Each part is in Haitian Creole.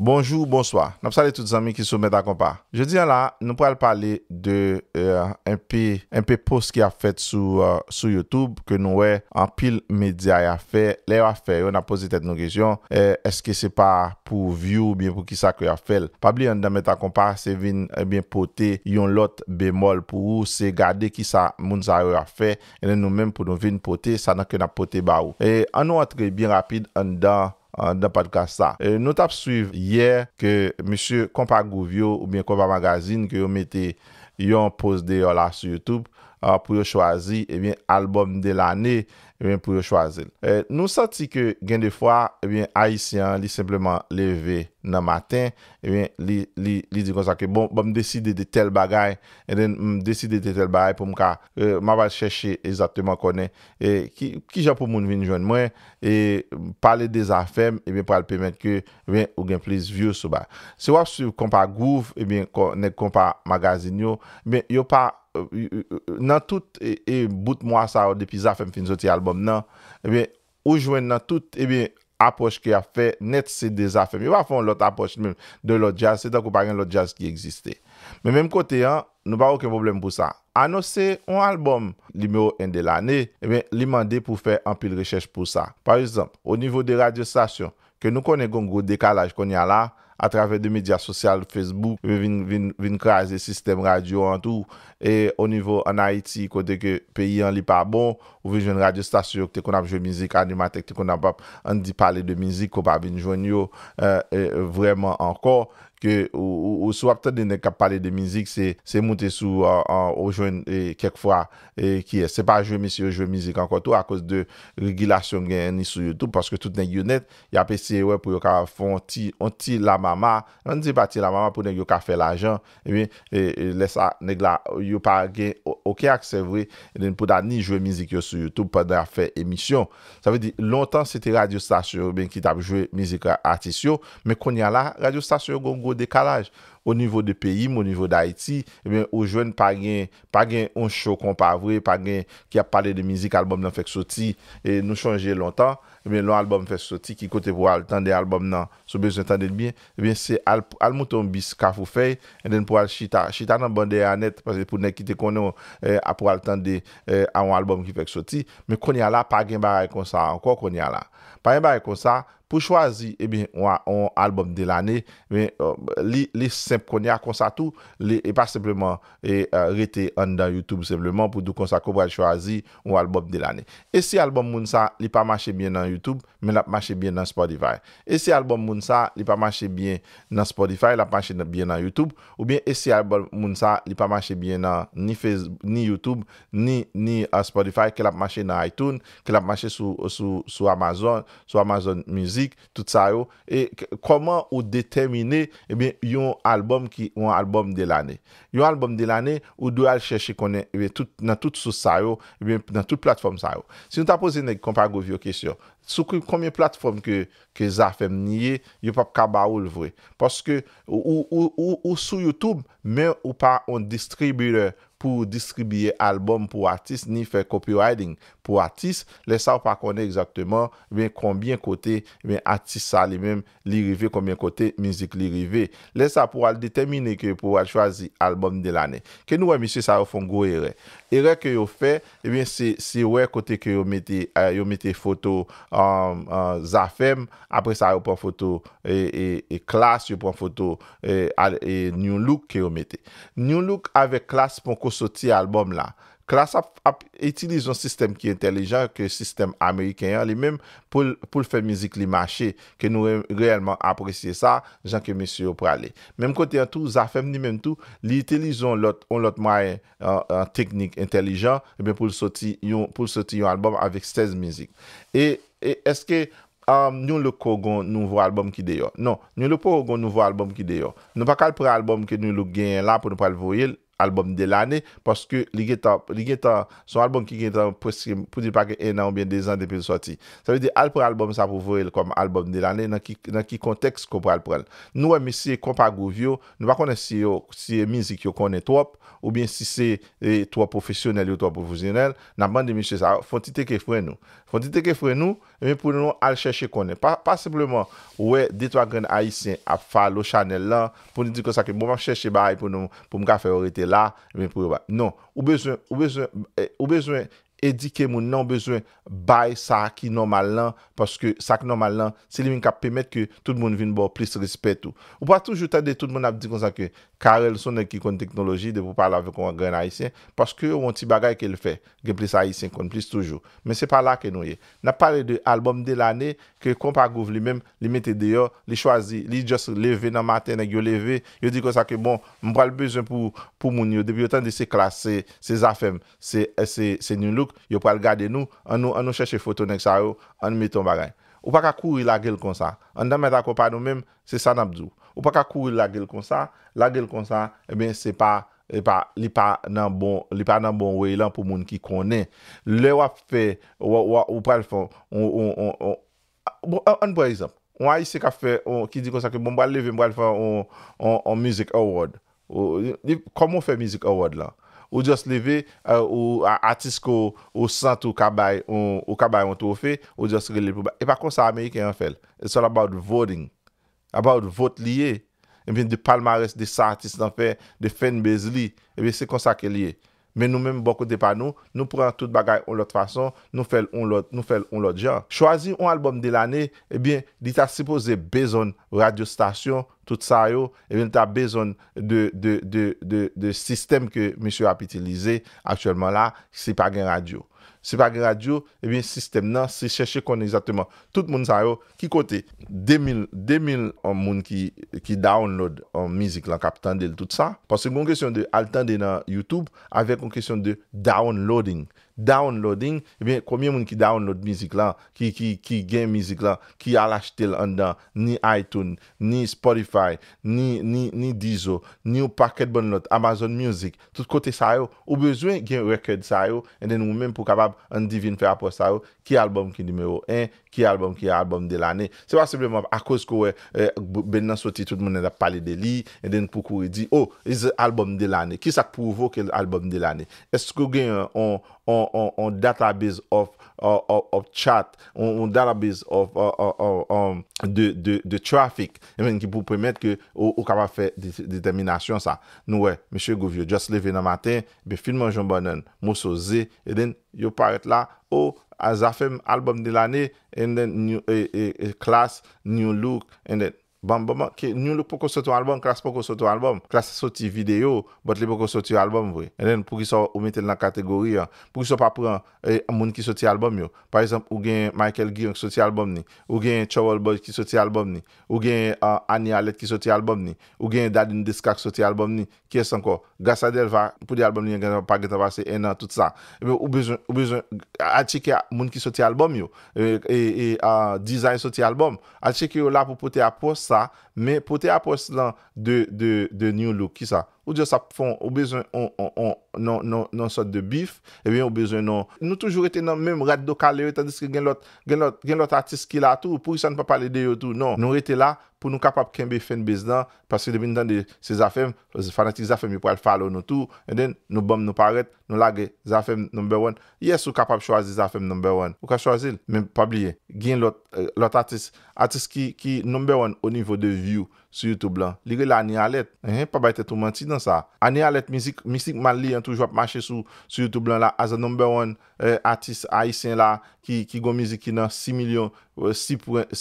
Bonjou, bonswa. Napsalè tout zami ki sou MetaKompa. Je diyan la, nou pral pale de mpe euh, post ki a fèt euh, sou Youtube ke nou wè an pil medya ya fè, lè wè fè, yon a pose tèt nou gèsyon. Eske eh, se pa pou view, bien pou ki sa kè ya fèl. Pabli yon da MetaKompa, se vin eh potè yon lot bemol pou ou se gade ki sa mounz a yon wè fè. Yon e nou mèm pou nou vin potè, sanak yon a potè ba ou. E, an nou atre bin rapide yon dan Dan pa di ka sa Notab suiv yè Que monsie Kompak Gouvio Ou bien Kompak Magazine Kyo mette yon post de yon la su YouTube Pou yo chwazi Album de l'année pou yo chwaze. Nou sati ke gen defwa, a isyan li sepleman leve nan maten, eh li di kon sa ke bon, bon m deside de tel bagay, eh m deside de tel bagay pou m ka eh, m aval cheshe ezakteman konen. Ki ja pou moun vin jwenn mwen, pale de zafem pou al pemet ke ou gen plis vyo souba. Se wap sou kompa gouv, ne kompa magazin yo, yo pa konen nan tout e, e bout mwa sa depi zafem fin zoti albom nan, ebe, oujwen nan tout, ebe, aposke a fe net se de zafem. Yo e pa fon lot aposke mwen de lot jazz, se takou par gen lot jazz ki egziste. Men menm kote, nou pa ouke problem pou sa. Ano se, un albom, li mè ou endel ane, ebe, li mande pou fe anpil rechèche pou sa. Par exemple, ou nivou de radiostasyon, ke nou konen goun goun de kalaj kon ya la, a travè de mèdia sosyal, Facebook, vè vin krasè sistem radyo an tou, e o nivou an Haiti, kote ke peyi an li pa bon, ou vè jen radyo stasyon, kote kon ap jè mizik animatèk, kote kon ap ap an di pale de mizik, ko pa bin jwen yo, e euh, euh, vreman an kor. Ou sou apte de ne kap pale de mizik Se monte sou Ou jwen e, kek fwa e, Se pa jwen mizik an kontou A kos de regilasyon gen ni sou YouTube Paske tout nen yon net Ya pe se we pou yon ka fon ti On ti la mama An di pa ti la mama pou nen yon ka fe la jan E mi e, lesa nek la Yon pa gen ok aksevri E nen pou da ni jwen mizik yo sou YouTube Padre a fe emisyon Sa ve di lontan se te radio stasyon Ben ki tap jwen mizik atisyon Me kon ya la radio stasyon gongo por decalagem. ou nivou de peyim, ou nivou d'Haïti, ou eh jwen pa gen on chou kon pa vwe, pa gen ki a pale de mizik albom nan fek soti, nou chanje lontan, men eh loun albom fek soti ki kote pou al tande albom nan sou bezon tande dbi, men eh se al mouton bis kafou fey, en den pou al chita, chita nan bande anet, pou ne kite kon nou, apou al tande an albom ki fek soti, men kon yala, pa gen baray kon sa, anko kon yala, pa gen baray kon sa, pou chwazi, men ou an albom de l'anè, men euh, li se simple qu'on a tout, et pas simplement et, euh, rester en dans YouTube simplement pour nous comme ça va choisir un album de l'année. Et si album moun ça, pas marché bien dans YouTube, mais la a marché bien dans Spotify. Et si album moun ça, pas marché bien dans Spotify, il a marché bien dans YouTube, ou bien et si album moun ça, pas marché bien dans ni Facebook, ni YouTube, ni ni à euh, Spotify, que la marché dans iTunes, que la marché sur Amazon, sur Amazon Music, tout ça Et comment ou déterminer et eh bien yon album ou an alboum de lanè. Yon alboum de lanè, ou dwe al chèche konen eh nan tout sou sa yo, nan tout platform sa yo. Si nou ta pose ne kompa govi yo kèsyon, Sou koumye platform ke zafem niye, yo pap kaba ou l vwe. Paske ou sou YouTube, men ou pa on distribuye pou distribuye albom pou artist ni fè copywriting pou artist, lè sa ou pa konè exactement ven koumye kote ven artist sa li men li rive koumye kote mizik li rive. Lè sa pou al detemine ke pou al chwazi albom de lanè. Ke nou wè misi sa ou fon gwo erè. Erè ke yo fè, e si wè kote ke yo metè foto Um, uh, Zafem apre sa yo pou an foto e, e, e Klaas yo pou an foto e, e New Look ki yo mete New Look ave Klaas pou konsoti albom la Klas ap itilize yon sistem ki entelijan ke sistem Amerikanyan li menm pou l fèm mizik li mache ke nou reyelman apresye sa jan ke mèsy yo prale. Menm kote an tou, zafem ni menm tou, li itilize eh yon lot mayen teknik entelijan pou l soti yon albom avik 16 mizik. E eske um, nou l kogon nouvo albom ki deyo? Non, nou l pou kogon nouvo albom ki deyo. Nou pa kal pralbom ke nou l gen la pou nou pral voyel. alboum de lanè, paske li getan, li getan, son alboum ki gen tan pwesim, pou di pa ke enan ou bien dezan depil soti. Sa li de, alboum sa pou vore l kom alboum de lanè nan ki konteks ko pral pral. Nou wè misi, kompa gouv yo, nou wè konen si yo, si yo mizi ki yo konen twop, ou bien si se eh, twop profesyonel yo twop profesyonel, nan ban de misi se sa, fon ti teke fwen nou. Fon ti teke fwen nou, men pou nou al chèche konen. Pa sepleman, wè, detwa gen a isen ap fa lo chanel lan, pou ni di kon sakè, mou mè chèche baray pou nou, pou mka fè orite la, men pou yo ba. Non, ou bezwen, ou bezwen edike eh, moun nan, ou bezwen bay sa ki normal lan, paske sa ki normal lan, se li minka pemet ke tout moun vin bo, plis respet ou. Ou patou joutade, tout moun ap di kon sakè, kare l son nè e ki kon teknologi de pou pala ve kon an gren ayisyen, paske yon ti bagay ke l fè, gen plis ayisyen kon plis toujou. Men se pala ke nou ye. Na pale de albom de l anè, ke kompa gouv li men, li mette de yo, li chwazi, li jos leve nan matè, nek yo leve, yo di kon sa ke bon, mpwa l bezon pou moun yo, debi yon tan de se klas, se zafem, se nilouk, yo pal gade nou, an nou chèche fotonèk sa yo, an metton bagay. Ou pa ka kou il a gel kon sa, an damè da kompa nou men, se san Ou pa ka kou la gel kon sa, la gel kon sa, e ben se pa li pa nan bon, bon wey lan pou moun ki konen. Le wap fe, ou pral fon, an pou reizan, wany se ka fe, ki di kon sa ki bon, mbo al leve mbo al fon on music award. Komo fe music award lan? Ou jost leve, euh, ou atis ko, ou santo kabae, ou kabae an tou fe, ou jost leve pou ba. E pa kon sa Amerike yon fel. It's all about voting. Aba ou de vot liye, e bin de palmarès, de sa artiste nan fè, de fèn bezli, e bin se konsa ke liye. Men nou menm bokote pa nou, nou pran tout bagay ou lot fason, nou fèl ou lot jan. Chwazi ou albom de lanè, e bin, li ta sipoze bezon radyo stasyon, tout sa yo, e bin ta bezon de sistem ke mishou ap itilize, atchèlman la, sipa gen radyo. se pa gradyo, ebyen sistem nan se chèche kon exactement, tout moun sa yo ki kote, 2000 moun ki download mizik lan kapitan del tout sa pas se kon kèsyon de altan de nan YouTube avek kon kèsyon de downloading downloading, ebyen komye moun ki download mizik lan, ki gen mizik lan, ki alach tel an dan ni iTunes, ni Spotify ni Deezo ni ou paket bon lot, Amazon Music tout kote sa yo, ou bezwen gen rekèd sa yo, en den moun men pou kabab an divin fè aposta yo, ki albom ki nimeyo en, ki albom ki albom de lanè. Se pa sepèm av, akos kowe ben nan soti tout mounen ap pale de li, en den pou koure di, oh, albom de lanè, ki sa pouvo ke albom de lanè? Eskou gen an database of ou chat, ou darabiz ou de trafik, men ki pou premet ke ou kama fe determinasyon sa. Nou we, M. Gouvier, just leve nan matin, be filman Jean Bonnen mou soze, e den, yo paret la ou a zafem albom dil ane, e den, klas, new look, e den, Nyon luk pou kon soti ou albom, klas pou kon soti ou albom Klas soti video, bat li pou kon soti ou albom Ennen pou ki so ou metel nan kategori Pou ki so pa pran eh, moun ki soti ou albom yo Par exemple, ou gen Michael Guion ki soti ou albom ni Ou gen Charles Boyd ki soti ou albom ni Ou gen Annie Allette ki soti ou albom ni Ou gen Darlene Descartes ki soti ou albom ni Kyes anko, Gassadel va pou di albom ni Yon gen Pagetavase, Enan, tout sa Epe ou bezon, alche ki moun ki soti ou albom yo E, e, e design soti ou albom Alche ki yo la pou pote aposta Mè pote apos lan de New Look Ki sa? Ou diyo sa pou fon, ou bezyon nan non, non sot de bif, ebyen eh ou bezyon nan... Nou toujou rete nan mèm rad do kalè yo, tandis ki gen lot atis ki la tou, pou yon sa npa palè de yo tou. Non, nou rete la pou nou kapap kenbe fen bezdan, pasi de bin dan de se zafem, euh, fanatik zafem yon pou al falo nou tou, en den nou bom nou paret, nou lage zafem number one. Yes, ou kapap chwazi zafem number one. Ou ka chwazi, mèm pa blye, gen lot euh, atis, atis ki number one o nivou de view. Su YouTube lan. Lire la ane alet. Anen eh, pa bayte tou manti nan sa. Ane alet mizik. Mizik man li an tou jwa p mache sou. Su YouTube lan la. As a number one artist. Aisyen la. Ki gwa mizik ki nan 6 milyon. 6.6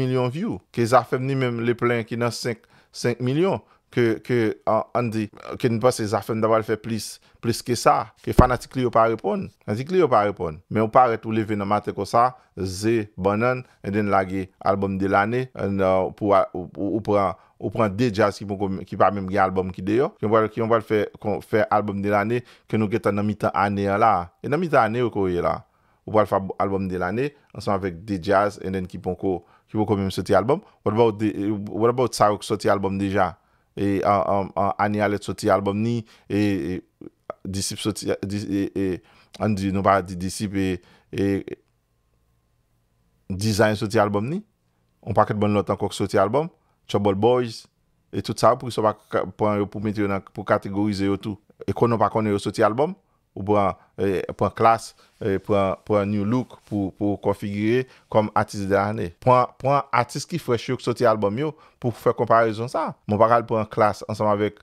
milyon view. Ke zafem ni menm le plan ki nan 5 milyon. Kè an di, kè nou pas se zafen d'awal fè plis, plis kè sa, kè fanatik li yo pa repon, fanatik li yo pa repon. Men ou paret ou leve nan mate ko sa, zè, banan, en den lage albom de l'anè, ou pran D-Jazz ki pa mèm gen albom ki deyo, ki an wale fè albom de l'anè, kè nou geta nan mitan anè ala. E nan mitan anè yo kore la, ou wale fè albom de l'anè, an san avèk D-Jazz, en den ki pon ko, ki pon kon mèm soti albom, wèl wèl wèl sa wèk soti albom deja. E, Ani alet soti albom ni e, e, Disip soti Disip Design soti albom ni On pa ket bon lotan kwa soti albom Trouble Boys E tout sa ou pou kategorize yo tou E konon pa konen yo soti albom Ou pou an e, klas, e, pou an new look pou konfigure kom artiste de la ane. Pou an artiste ki fwè chouk soti album yo pou fwè komparison sa. Mwen pa kal pou an klas ansam avèk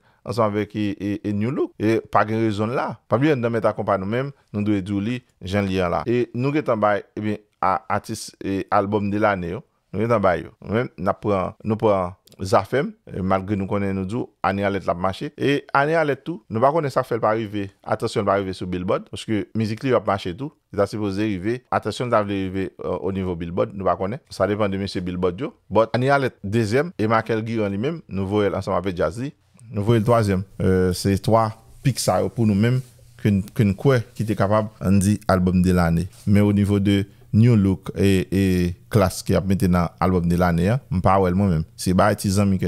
e new look. E pa gen rezon la. Pabye, nan met akompa nou menm, nou dwe djou li jen liyan la. E nou gen tanbay eh artiste e album de la ane yo. Nou gen tanbay yo. Nou menm, nou pou an... Zafem, malgré nous connaissons nous dit, année la marché. Et année Allette, tout, nous ne connaissons pas ça pas arriver. Attention, va arriver sur Billboard, parce que musique va marcher tout. Il a supposé arriver. Attention, il va arriver euh, au niveau Billboard, nous ne connaissons Ça dépend de M. Billboard. Bon, année deuxième, et Michael Guy lui-même, nous voyons ensemble avec Jazzy. Nous voyons le troisième. Euh, c'est trois Pixar pour nous-mêmes, qu'une quoi qui était capable, on dit, album de l'année. Mais au niveau de. New Look et, et classe qui a mis dans l'album de l'année, je ne parle pas moi-même. C'est pas les amis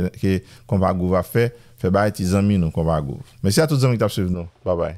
qu'on va faire, c'est pas les amis qu'on va faire. Merci à tous les amis qui suivi suivi. Bye bye.